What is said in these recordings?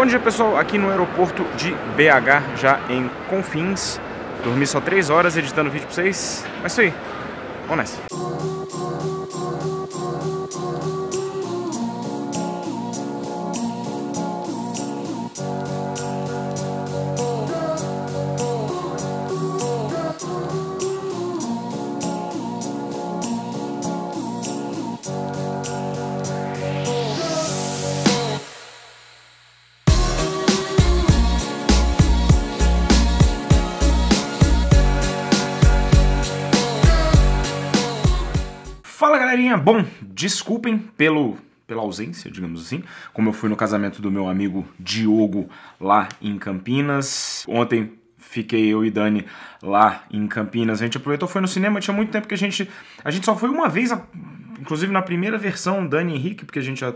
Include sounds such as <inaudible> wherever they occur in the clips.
Bom dia pessoal, aqui no aeroporto de BH, já em Confins. Dormi só 3 horas editando vídeo pra vocês. Mas é isso aí, vamos nessa. Fala galerinha, bom, desculpem pelo pela ausência, digamos assim, como eu fui no casamento do meu amigo Diogo lá em Campinas. Ontem fiquei eu e Dani lá em Campinas. A gente aproveitou, foi no cinema, tinha muito tempo que a gente a gente só foi uma vez, inclusive na primeira versão Dani e Henrique, porque a gente já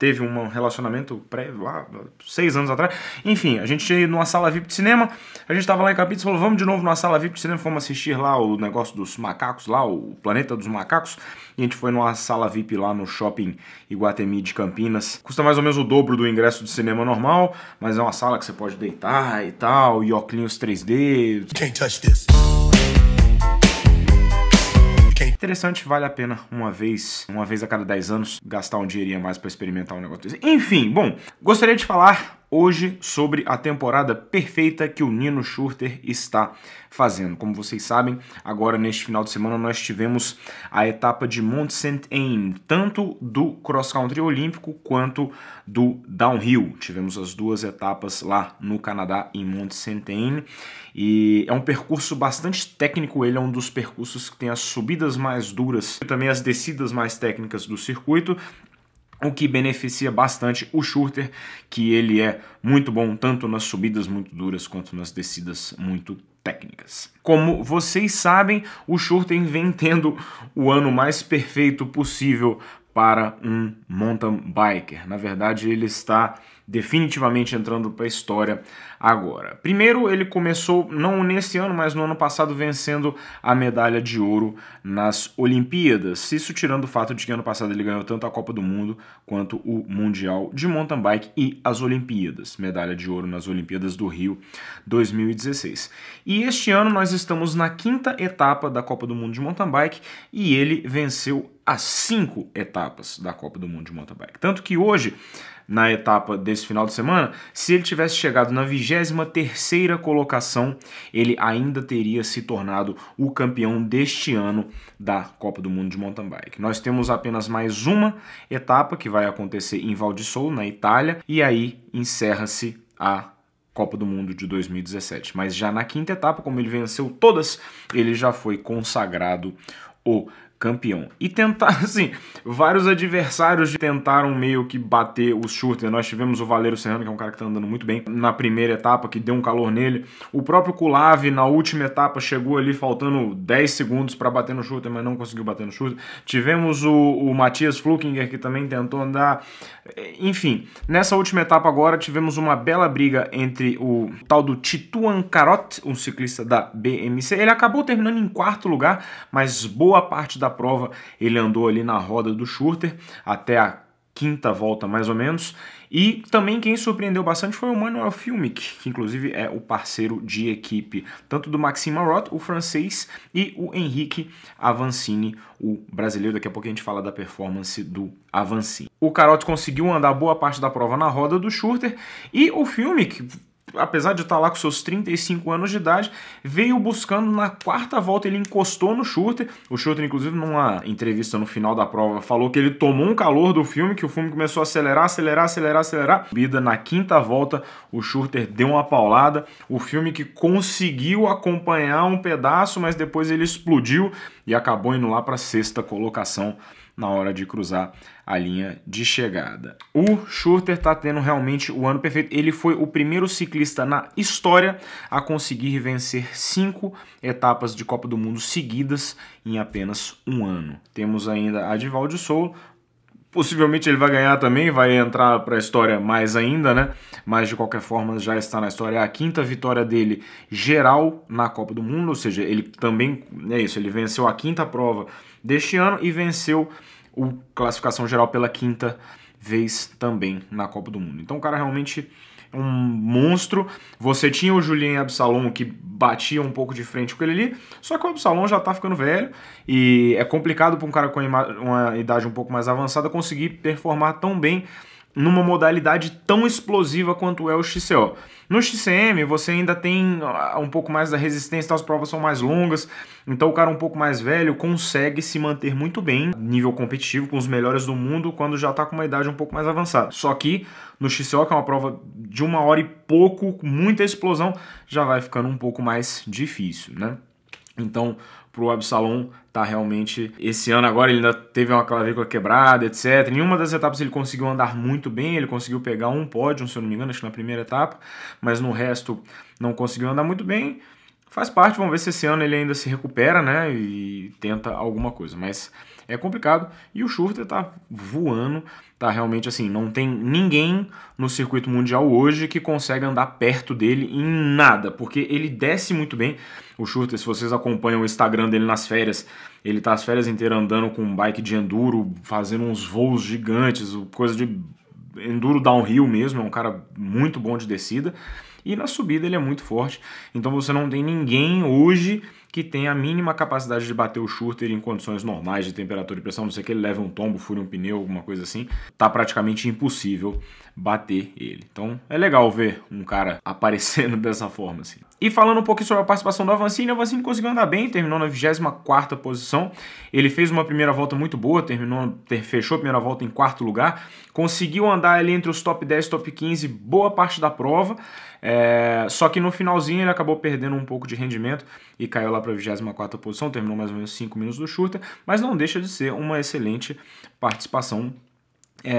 teve um relacionamento pré, lá, seis anos atrás. Enfim, a gente numa sala VIP de cinema, a gente tava lá em Capitão e falou, vamos de novo numa sala VIP de cinema, fomos assistir lá o negócio dos macacos, lá o Planeta dos Macacos, e a gente foi numa sala VIP lá no shopping Iguatemi de Campinas. Custa mais ou menos o dobro do ingresso de cinema normal, mas é uma sala que você pode deitar e tal, e óculos 3D. Can't touch this. Interessante, vale a pena uma vez, uma vez a cada 10 anos, gastar um dinheirinho a mais para experimentar um negócio desse. Enfim, bom, gostaria de falar hoje sobre a temporada perfeita que o Nino Schurter está fazendo. Como vocês sabem, agora neste final de semana nós tivemos a etapa de Mont saint anne tanto do cross country olímpico quanto do downhill. Tivemos as duas etapas lá no Canadá em Mont saint anne e é um percurso bastante técnico, ele é um dos percursos que tem as subidas mais duras e também as descidas mais técnicas do circuito o que beneficia bastante o shooter, que ele é muito bom tanto nas subidas muito duras quanto nas descidas muito técnicas. Como vocês sabem, o shooter vem tendo o ano mais perfeito possível para um mountain biker. Na verdade, ele está definitivamente entrando para a história agora. Primeiro, ele começou não nesse ano, mas no ano passado vencendo a medalha de ouro nas Olimpíadas. Isso tirando o fato de que ano passado ele ganhou tanto a Copa do Mundo quanto o Mundial de Mountain Bike e as Olimpíadas, medalha de ouro nas Olimpíadas do Rio 2016. E este ano nós estamos na quinta etapa da Copa do Mundo de Mountain Bike e ele venceu as cinco etapas da Copa do Mundo de mountain bike. Tanto que hoje, na etapa desse final de semana, se ele tivesse chegado na 23 colocação, ele ainda teria se tornado o campeão deste ano da Copa do Mundo de mountain bike. Nós temos apenas mais uma etapa que vai acontecer em Valdissou, na Itália, e aí encerra-se a Copa do Mundo de 2017. Mas já na quinta etapa, como ele venceu todas, ele já foi consagrado o campeão. E tentar, <laughs> assim, vários adversários tentaram meio que bater o Schurter. Nós tivemos o Valeiro Serrano, que é um cara que tá andando muito bem na primeira etapa, que deu um calor nele. O próprio Kulav, na última etapa, chegou ali faltando 10 segundos para bater no Schurter, mas não conseguiu bater no Schurter. Tivemos o, o Matias Flukinger, que também tentou andar. Enfim, nessa última etapa agora, tivemos uma bela briga entre o tal do Tituan Carot, um ciclista da BMC. Ele acabou terminando em quarto lugar, mas boa parte da da prova, ele andou ali na roda do Schurter até a quinta volta mais ou menos. E também quem surpreendeu bastante foi o Manuel Filmic, que inclusive é o parceiro de equipe tanto do Maxime Marot, o francês, e o Henrique Avancini, o brasileiro. Daqui a pouco a gente fala da performance do Avancini. O Carotti conseguiu andar boa parte da prova na roda do Schurter e o Filmic apesar de estar tá lá com seus 35 anos de idade, veio buscando na quarta volta, ele encostou no Schurter. O Schurter, inclusive, numa entrevista no final da prova, falou que ele tomou um calor do filme, que o filme começou a acelerar, acelerar, acelerar, acelerar. vida na quinta volta, o Schurter deu uma paulada. O filme que conseguiu acompanhar um pedaço, mas depois ele explodiu e acabou indo lá para sexta colocação na hora de cruzar a linha de chegada. O Schurter está tendo realmente o ano perfeito. Ele foi o primeiro ciclista na história a conseguir vencer cinco etapas de Copa do Mundo seguidas em apenas um ano. Temos ainda a Divaldo Soulo, Possivelmente ele vai ganhar também, vai entrar para a história mais ainda, né? Mas de qualquer forma já está na história. É a quinta vitória dele geral na Copa do Mundo, ou seja, ele também é isso, ele venceu a quinta prova deste ano e venceu o classificação geral pela quinta vez também na Copa do Mundo. Então o cara realmente um monstro. Você tinha o Julien Absalom que batia um pouco de frente com ele ali, só que o Absalom já tá ficando velho e é complicado para um cara com uma idade um pouco mais avançada conseguir performar tão bem numa modalidade tão explosiva quanto é o XCO. No XCM você ainda tem ah, um pouco mais da resistência, as provas são mais longas, então o cara um pouco mais velho consegue se manter muito bem, nível competitivo, com os melhores do mundo, quando já está com uma idade um pouco mais avançada. Só que no XCO, que é uma prova de uma hora e pouco, muita explosão, já vai ficando um pouco mais difícil, né? Então, para o Absalom tá realmente esse ano agora ele ainda teve uma clavícula quebrada, etc. Em uma das etapas ele conseguiu andar muito bem, ele conseguiu pegar um pódio, se eu não me engano, acho que na primeira etapa, mas no resto não conseguiu andar muito bem. Faz parte, vamos ver se esse ano ele ainda se recupera, né, e tenta alguma coisa, mas é complicado. E o Schurter tá voando, tá realmente assim, não tem ninguém no circuito mundial hoje que consegue andar perto dele em nada, porque ele desce muito bem. O Schurter, se vocês acompanham o Instagram dele nas férias, ele tá as férias inteiras andando com um bike de enduro, fazendo uns voos gigantes, coisa de enduro downhill mesmo, é um cara muito bom de descida. E na subida ele é muito forte. Então você não tem ninguém hoje que tem a mínima capacidade de bater o shooter em condições normais de temperatura e pressão, não sei que ele leve um tombo, fure um pneu, alguma coisa assim, tá praticamente impossível bater ele. Então é legal ver um cara <laughs> aparecendo dessa forma assim. E falando um pouquinho sobre a participação do Avancini, o Avancini conseguiu andar bem, terminou na 24 posição. Ele fez uma primeira volta muito boa, terminou, ter, fechou a primeira volta em quarto lugar, conseguiu andar ali entre os top 10, top 15, boa parte da prova. É... só que no finalzinho ele acabou perdendo um pouco de rendimento e caiu lá para a 24 posição, terminou mais ou menos 5 minutos do Schurter, mas não deixa de ser uma excelente participação é, é,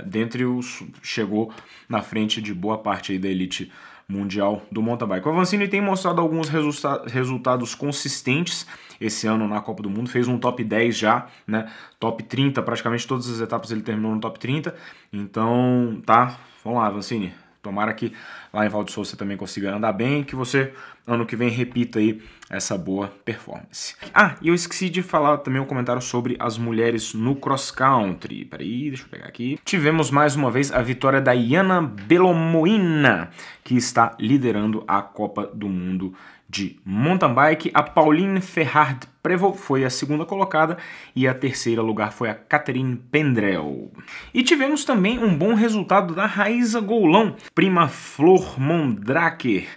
é, dentre os chegou na frente de boa parte da elite mundial do mountain bike. O Avancini tem mostrado alguns resulta resultados consistentes esse ano na Copa do Mundo, fez um top 10 já, né? Top 30, praticamente todas as etapas ele terminou no top 30. Então, tá, vamos lá, Avancini. Tomara que lá em Valde Souza você também consiga andar bem, que você ano que vem repita aí essa boa performance. Ah, e eu esqueci de falar também um comentário sobre as mulheres no cross country. Peraí, deixa eu pegar aqui. Tivemos mais uma vez a vitória da Iana Belomoina, que está liderando a Copa do Mundo de mountain bike. A Pauline Ferrard Prevot foi a segunda colocada e a terceira lugar foi a Catherine Pendrel. E tivemos também um bom resultado da Raíza Goulão, prima Flor Mondraker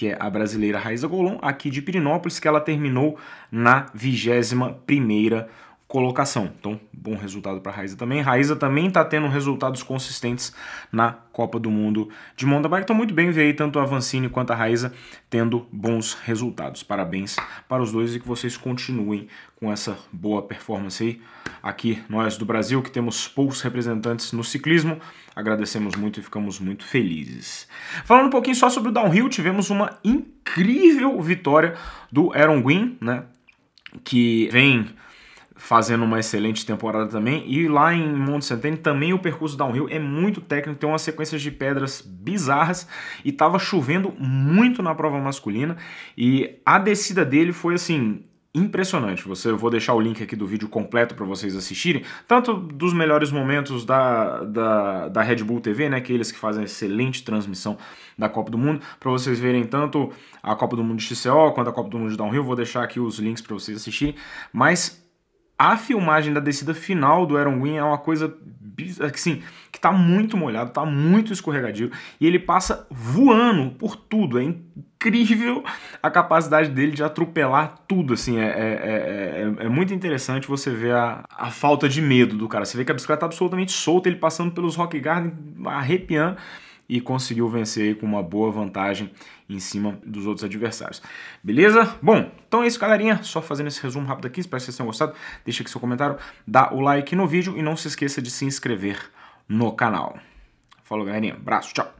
que é a brasileira Raiza Golon, aqui de Pirinópolis, que ela terminou na 21 primeira colocação. Então, bom resultado para a Raíza também. Raíza também está tendo resultados consistentes na Copa do Mundo de mountain bike. Então, muito bem ver aí tanto a Vancini quanto a Raíza tendo bons resultados. Parabéns para os dois e que vocês continuem com essa boa performance aí. Aqui, nós do Brasil, que temos poucos representantes no ciclismo, agradecemos muito e ficamos muito felizes. Falando um pouquinho só sobre o downhill, tivemos uma incrível vitória do Aaron Green, né? Que vem fazendo uma excelente temporada também. E lá em Monte Centeno também o percurso downhill é muito técnico, tem umas sequências de pedras bizarras e tava chovendo muito na prova masculina e a descida dele foi assim impressionante. Você, eu vou deixar o link aqui do vídeo completo para vocês assistirem, tanto dos melhores momentos da, da, da Red Bull TV, né, aqueles é que fazem excelente transmissão da Copa do Mundo, para vocês verem tanto a Copa do Mundo de XCO quanto a Copa do Mundo de Downhill. Vou deixar aqui os links para vocês assistirem, mas a filmagem da descida final do Aaron Gwynn é uma coisa assim, que está muito molhado, está muito escorregadio, e ele passa voando por tudo, é incrível a capacidade dele de atropelar tudo, assim, é, é, é, é muito interessante você ver a, a, falta de medo do cara, você vê que a bicicleta tá absolutamente solta, ele passando pelos rock garden, arrepiando, e conseguiu vencer com uma boa vantagem em cima dos outros adversários. Beleza? Bom, então é isso, galerinha. Só fazendo esse resumo rápido aqui. Espero que vocês tenham gostado. Deixa aqui seu comentário, dá o like no vídeo e não se esqueça de se inscrever no canal. Falou, galerinha. Abraço, tchau.